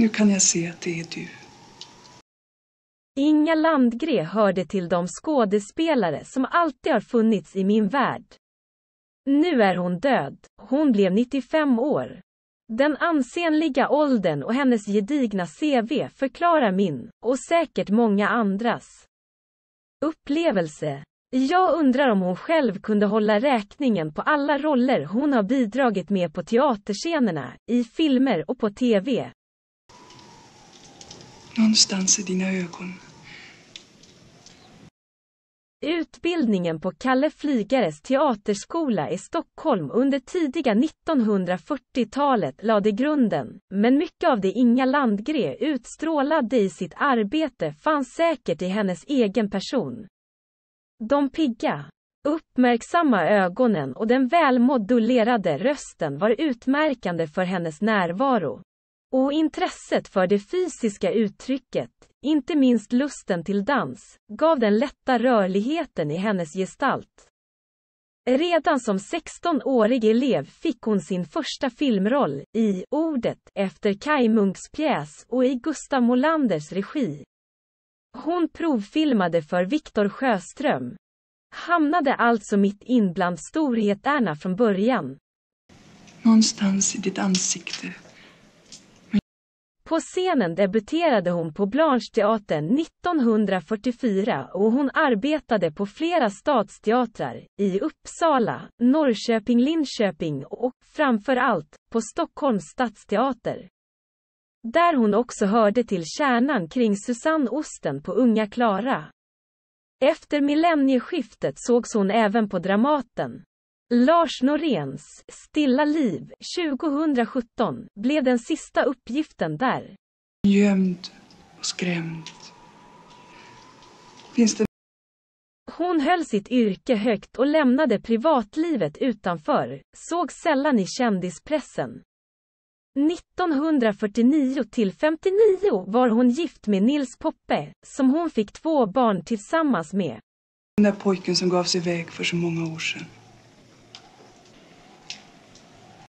Nu kan jag se att det är du. Inga Landgren hörde till de skådespelare som alltid har funnits i min värld. Nu är hon död. Hon blev 95 år. Den ansenliga åldern och hennes gedigna CV förklarar min, och säkert många andras, upplevelse. Jag undrar om hon själv kunde hålla räkningen på alla roller hon har bidragit med på teaterscenerna, i filmer och på TV. Någonstans i dina ögon. Utbildningen på Kalle Flygares teaterskola i Stockholm under tidiga 1940-talet lade grunden, men mycket av det Inga Landgren utstrålade i sitt arbete fanns säkert i hennes egen person. De pigga, uppmärksamma ögonen och den välmodulerade rösten var utmärkande för hennes närvaro. Och intresset för det fysiska uttrycket, inte minst lusten till dans, gav den lätta rörligheten i hennes gestalt. Redan som 16-årig elev fick hon sin första filmroll i Ordet efter Kai Munks pjäs och i Gustav Molanders regi. Hon provfilmade för Viktor Sjöström. Hamnade alltså mitt in bland storhetärna från början. Någonstans i ditt ansikte på scenen debuterade hon på Blancheteatern 1944 och hon arbetade på flera stadsteatrar, i Uppsala, Norrköping, Linköping och, framför allt, på Stockholms stadsteater. Där hon också hörde till kärnan kring Susanne Osten på Unga Klara. Efter millennieskiftet sågs hon även på Dramaten. Lars Noréns Stilla liv 2017 blev den sista uppgiften där. Gömd och skrämd. Finns det... Hon höll sitt yrke högt och lämnade privatlivet utanför, såg sällan i kändispressen. 1949 till 59 var hon gift med Nils Poppe, som hon fick två barn tillsammans med. Den där pojken som gav sig iväg för så många år sedan.